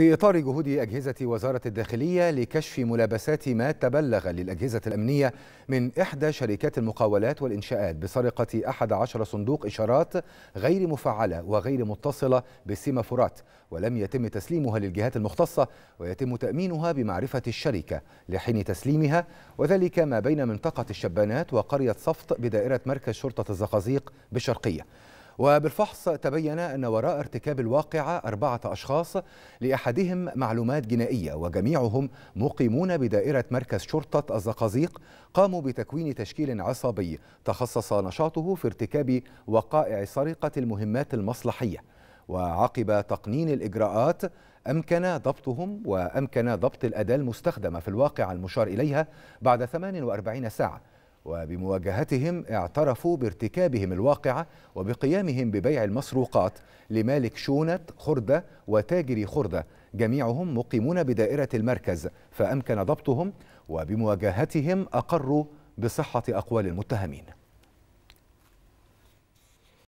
في إطار جهود أجهزة وزارة الداخلية لكشف ملابسات ما تبلغ للأجهزة الأمنية من إحدى شركات المقاولات والإنشاءات بسرقة 11 صندوق إشارات غير مفعلة وغير متصلة بالسيمافورات ولم يتم تسليمها للجهات المختصة ويتم تأمينها بمعرفة الشركة لحين تسليمها وذلك ما بين منطقة الشبانات وقرية صفط بدائرة مركز شرطة الزقازيق بالشرقية وبالفحص تبين أن وراء ارتكاب الواقعة أربعة أشخاص لأحدهم معلومات جنائية وجميعهم مقيمون بدائرة مركز شرطة الزقازيق قاموا بتكوين تشكيل عصابي تخصص نشاطه في ارتكاب وقائع سرقة المهمات المصلحية وعقب تقنين الإجراءات أمكن ضبطهم وأمكن ضبط الأداة المستخدمة في الواقعة المشار إليها بعد 48 ساعة وبمواجهتهم اعترفوا بارتكابهم الواقعة وبقيامهم ببيع المسروقات لمالك شونة خردة وتاجر خردة جميعهم مقيمون بدائرة المركز فأمكن ضبطهم وبمواجهتهم أقروا بصحة أقوال المتهمين